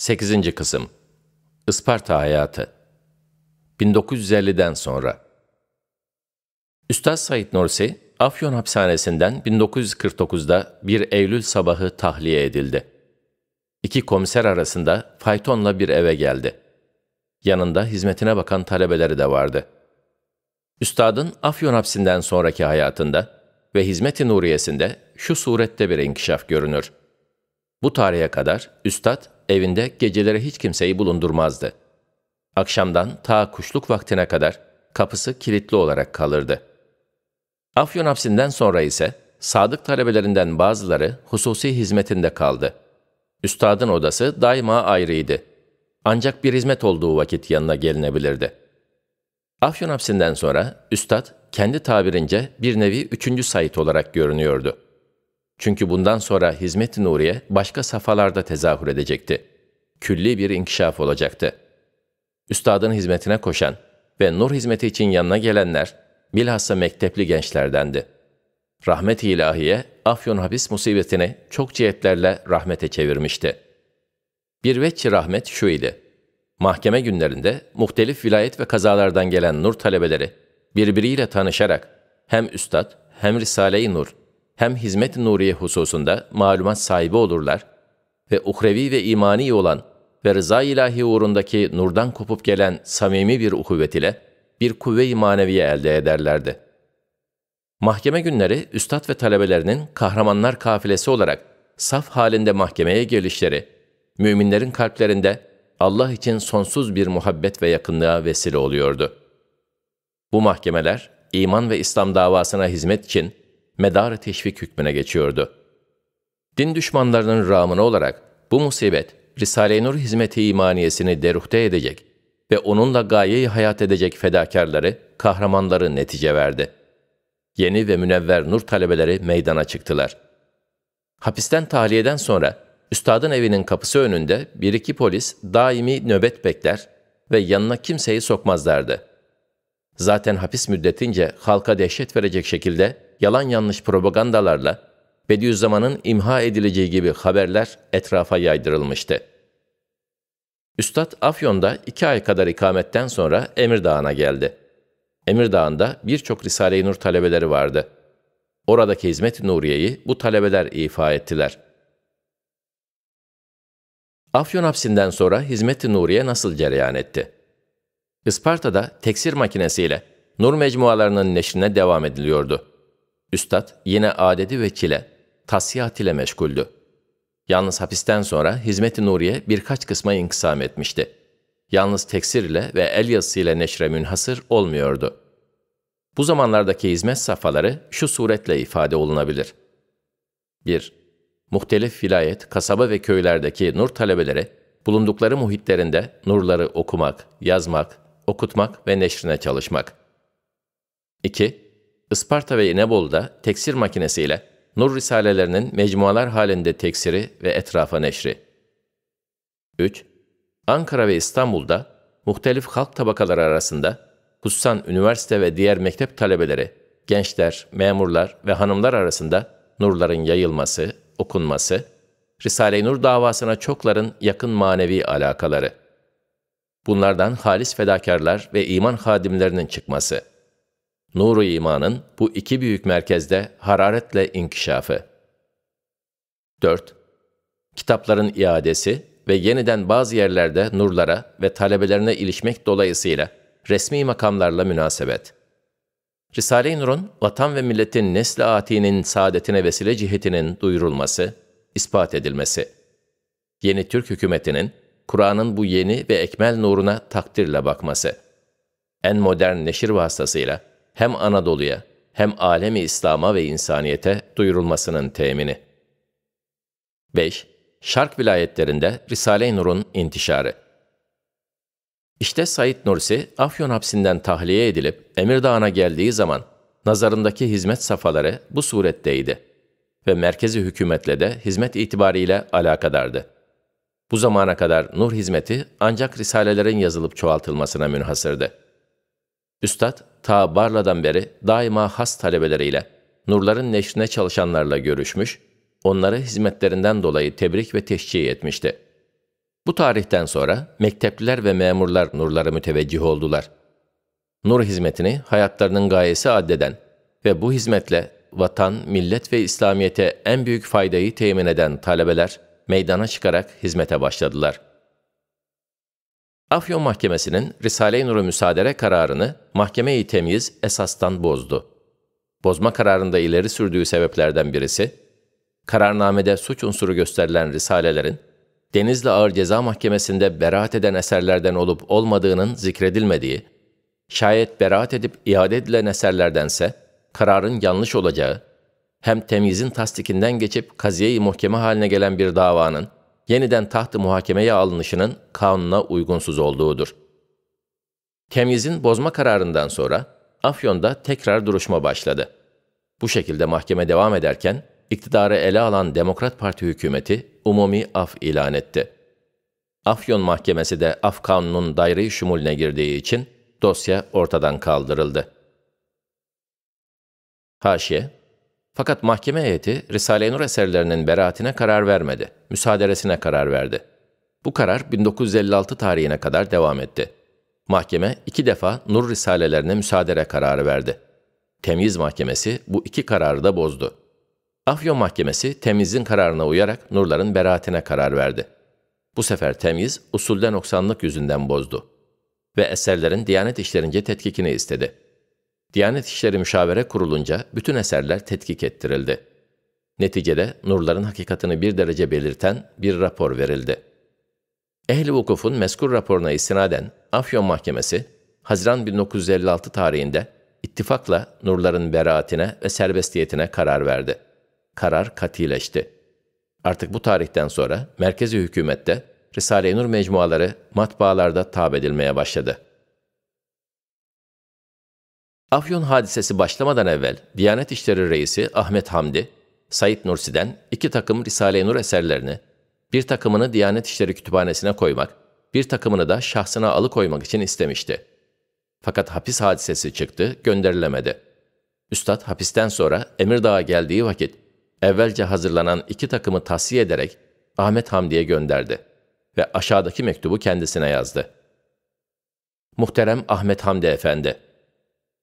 8. Kısım Isparta Hayatı 1950'den sonra Üstad Said Nursi, Afyon hapishanesinden 1949'da bir Eylül sabahı tahliye edildi. İki komiser arasında faytonla bir eve geldi. Yanında hizmetine bakan talebeleri de vardı. Üstadın Afyon hapsinden sonraki hayatında ve hizmet-i nuriyesinde şu surette bir inkişaf görünür. Bu tarihe kadar Üstad evinde gecelere hiç kimseyi bulundurmazdı. Akşamdan ta kuşluk vaktine kadar kapısı kilitli olarak kalırdı. Afyon hapsinden sonra ise sadık talebelerinden bazıları hususi hizmetinde kaldı. Üstadın odası daima ayrıydı. Ancak bir hizmet olduğu vakit yanına gelinebilirdi. Afyon hapsinden sonra üstad kendi tabirince bir nevi üçüncü sayit olarak görünüyordu.'' Çünkü bundan sonra hizmet-i nuriye başka safhalarda tezahür edecekti. Külli bir inkişaf olacaktı. Üstadın hizmetine koşan ve nur hizmeti için yanına gelenler bilhassa mektepli gençlerdendi. Rahmet-i ilahiye Afyon hapis musibetini çok cihetlerle rahmete çevirmişti. Bir veçi rahmet şu idi. Mahkeme günlerinde muhtelif vilayet ve kazalardan gelen nur talebeleri birbiriyle tanışarak hem üstad hem Risale-i Nur hem hizmet-i nuriye hususunda malumat sahibi olurlar ve uhrevi ve imani olan ve rıza ilahi uğrundaki nurdan kopup gelen samimi bir uhuvvet ile bir kuvve-i maneviye elde ederlerdi. Mahkeme günleri üstad ve talebelerinin kahramanlar kafilesi olarak saf halinde mahkemeye gelişleri, müminlerin kalplerinde Allah için sonsuz bir muhabbet ve yakınlığa vesile oluyordu. Bu mahkemeler, iman ve İslam davasına hizmet için medar teşvik hükmüne geçiyordu. Din düşmanlarının rağmını olarak bu musibet, Risale-i Nur hizmeti imaniyesini deruhte edecek ve onunla gayeyi hayat edecek fedakarları, kahramanları netice verdi. Yeni ve münevver nur talebeleri meydana çıktılar. Hapisten tahliyeden sonra üstadın evinin kapısı önünde bir iki polis daimi nöbet bekler ve yanına kimseyi sokmazlardı.'' zaten hapis müddetince halka dehşet verecek şekilde yalan yanlış propagandalarla Bediüzzaman'ın imha edileceği gibi haberler etrafa yaydırılmıştı. Üstad Afyon'da iki ay kadar ikametten sonra Emirdağ'ına geldi. Emirdağ'ında birçok Risale-i Nur talebeleri vardı. Oradaki hizmet Nuriye'yi bu talebeler ifa ettiler. Afyon hapsinden sonra hizmet Nuriye nasıl cereyan etti? Isparta'da teksir makinesiyle nur mecmualarının neşrine devam ediliyordu. Üstad yine adedi ve kile, tasiyat ile meşguldü. Yalnız hapisten sonra Hizmet-i Nuriye birkaç kısma inkısam etmişti. Yalnız teksir ile ve el yazısıyla neşre münhasır olmuyordu. Bu zamanlardaki hizmet safhaları şu suretle ifade olunabilir. 1. Muhtelif vilayet, kasaba ve köylerdeki nur talebeleri bulundukları muhitlerinde nurları okumak, yazmak, okutmak ve neşrine çalışmak. 2. Isparta ve İnebolu'da teksir makinesiyle Nur Risalelerinin mecmualar halinde teksiri ve etrafa neşri. 3. Ankara ve İstanbul'da muhtelif halk tabakaları arasında Hussan Üniversite ve diğer mektep talebeleri, gençler, memurlar ve hanımlar arasında nurların yayılması, okunması, Risale-i Nur davasına çokların yakın manevi alakaları. Bunlardan halis fedakarlar ve iman hadimlerinin çıkması. Nuru imanın bu iki büyük merkezde hararetle inkişafı. 4. Kitapların iadesi ve yeniden bazı yerlerde nurlara ve talebelerine ilişmek dolayısıyla resmi makamlarla münasebet. Risale-i Nur'un vatan ve milletin nesli atinin saadetine vesile cihetinin duyurulması, ispat edilmesi. Yeni Türk hükümetinin Kur'an'ın bu yeni ve ekmel nuruna takdirle bakması. En modern neşir vasıtasıyla hem Anadolu'ya hem alemi İslam'a ve insaniyete duyurulmasının temini. 5. Şark vilayetlerinde Risale-i Nur'un intişarı. İşte Said Nursi, Afyon hapsinden tahliye edilip Emirdağ'a geldiği zaman nazarındaki hizmet safaları bu suretteydi ve merkezi hükümetle de hizmet itibariyle alakadardı. Bu zamana kadar nur hizmeti ancak risalelerin yazılıp çoğaltılmasına münhasırdı. Üstad, ta Barla'dan beri daima has talebeleriyle, nurların neşrine çalışanlarla görüşmüş, onları hizmetlerinden dolayı tebrik ve teşcih etmişti. Bu tarihten sonra mektepliler ve memurlar nurlara müteveccih oldular. Nur hizmetini hayatlarının gayesi addeden ve bu hizmetle vatan, millet ve İslamiyete en büyük faydayı temin eden talebeler, meydana çıkarak hizmete başladılar. Afyon Mahkemesi'nin Risale-i Nur'a müsaadere kararını mahkemeyi i temyiz esastan bozdu. Bozma kararında ileri sürdüğü sebeplerden birisi, kararnamede suç unsuru gösterilen risalelerin, Denizli Ağır Ceza Mahkemesi'nde beraat eden eserlerden olup olmadığının zikredilmediği, şayet beraat edip iade edilen eserlerdense kararın yanlış olacağı, hem temyizin tasdikinden geçip kaziyeyi muhkeme haline gelen bir davanın yeniden tahtı muhakemeye alınışının kanuna uygunsuz olduğudur. Temyizin bozma kararından sonra Afyon'da tekrar duruşma başladı. Bu şekilde mahkeme devam ederken iktidarı ele alan Demokrat Parti hükümeti umumi af ilan etti. Afyon Mahkemesi de af kanunun daire-i şumulüne girdiği için dosya ortadan kaldırıldı. Haşiye fakat mahkeme heyeti Risale-i Nur eserlerinin beraatine karar vermedi, müsaaderesine karar verdi. Bu karar 1956 tarihine kadar devam etti. Mahkeme iki defa Nur Risalelerine müsaadere kararı verdi. Temiz Mahkemesi bu iki kararı da bozdu. Afyon Mahkemesi Temiz'in kararına uyarak Nurların beraatine karar verdi. Bu sefer Temiz usulde noksanlık yüzünden bozdu ve eserlerin Diyanet İşlerince tetkikini istedi. Diyanet İşleri Müşavere Kurulunca bütün eserler tetkik ettirildi. Neticede nurların hakikatini bir derece belirten bir rapor verildi. Ehli Vukuf'un mezkur raporuna istinaden Afyon Mahkemesi, Haziran 1956 tarihinde ittifakla nurların beraatine ve serbestiyetine karar verdi. Karar katileşti. Artık bu tarihten sonra merkezi hükümette Risale-i Nur mecmuaları matbaalarda tab edilmeye başladı. Afyon hadisesi başlamadan evvel Diyanet İşleri Reisi Ahmet Hamdi, Said Nursi'den iki takım Risale-i Nur eserlerini, bir takımını Diyanet İşleri Kütüphanesi'ne koymak, bir takımını da şahsına alıkoymak için istemişti. Fakat hapis hadisesi çıktı, gönderilemedi. Üstad hapisten sonra Emirdağ'a geldiği vakit evvelce hazırlanan iki takımı tahsiye ederek Ahmet Hamdi'ye gönderdi ve aşağıdaki mektubu kendisine yazdı. Muhterem Ahmet Hamdi Efendi,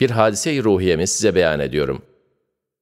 bir hadise-i ruhiyemi size beyan ediyorum.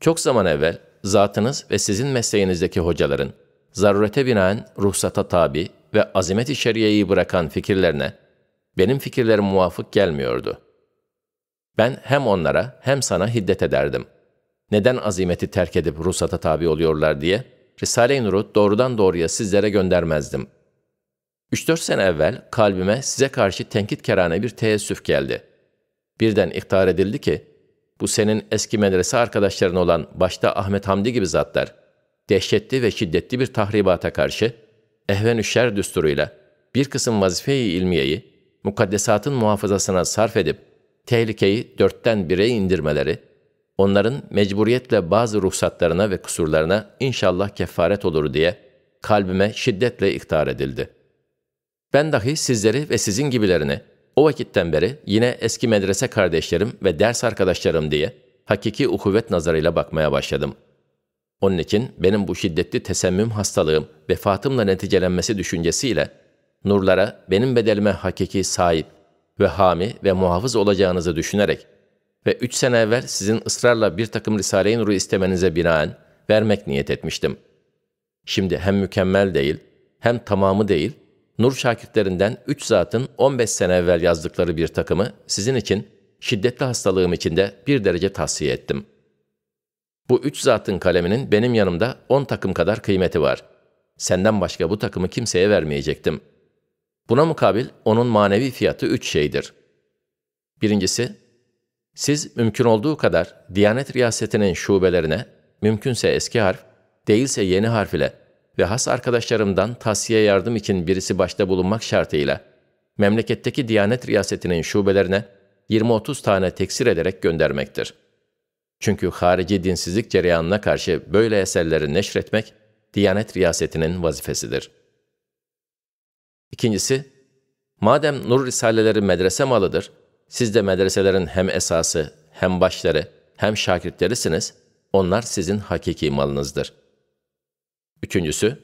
Çok zaman evvel zatınız ve sizin mesleğinizdeki hocaların zarurete binaen ruhsata tabi ve azimet-i şeriyeyi bırakan fikirlerine benim fikirlerim muvafık gelmiyordu. Ben hem onlara hem sana hiddet ederdim. Neden azimeti terk edip ruhsata tabi oluyorlar diye Risale-i Nur'u doğrudan doğruya sizlere göndermezdim. 3-4 sene evvel kalbime size karşı tenkit kerane bir teessüf geldi birden ihtar edildi ki, bu senin eski medrese arkadaşların olan başta Ahmet Hamdi gibi zatlar, dehşetli ve şiddetli bir tahribata karşı ehven şer düsturuyla bir kısım vazife-i ilmiyeyi mukaddesatın muhafazasına sarf edip tehlikeyi dörtten bire indirmeleri, onların mecburiyetle bazı ruhsatlarına ve kusurlarına inşallah kefaret olur diye kalbime şiddetle iktar edildi. Ben dahi sizleri ve sizin gibilerini o vakitten beri yine eski medrese kardeşlerim ve ders arkadaşlarım diye hakiki ukuvvet nazarıyla bakmaya başladım. Onun için benim bu şiddetli tesemmüm hastalığım vefatımla neticelenmesi düşüncesiyle nurlara benim bedelime hakiki sahip ve hami ve muhafız olacağınızı düşünerek ve üç sene evvel sizin ısrarla bir takım Risale-i Nur'u istemenize binaen vermek niyet etmiştim. Şimdi hem mükemmel değil, hem tamamı değil, Nur şakirtlerinden üç zatın 15 sene evvel yazdıkları bir takımı sizin için şiddetli hastalığım içinde bir derece tavsiye ettim. Bu üç zatın kaleminin benim yanımda 10 takım kadar kıymeti var. Senden başka bu takımı kimseye vermeyecektim. Buna mukabil onun manevi fiyatı üç şeydir. Birincisi, siz mümkün olduğu kadar Diyanet Riyasetinin şubelerine, mümkünse eski harf, değilse yeni harf ile ve has arkadaşlarımdan tavsiye yardım için birisi başta bulunmak şartıyla memleketteki Diyanet Riyasetinin şubelerine 20-30 tane teksir ederek göndermektir. Çünkü harici dinsizlik cereyanına karşı böyle eserleri neşretmek Diyanet Riyasetinin vazifesidir. İkincisi, madem nur risaleleri medrese malıdır, siz de medreselerin hem esası, hem başları, hem şakirtlerisiniz, onlar sizin hakiki malınızdır.'' Üçüncüsü,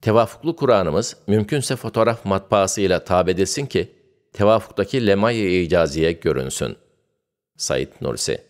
tevafuklu Kur'an'ımız mümkünse fotoğraf matbaasıyla tabedilsin ki tevafuktaki lemay-i icaziye görünsün. Said Nursi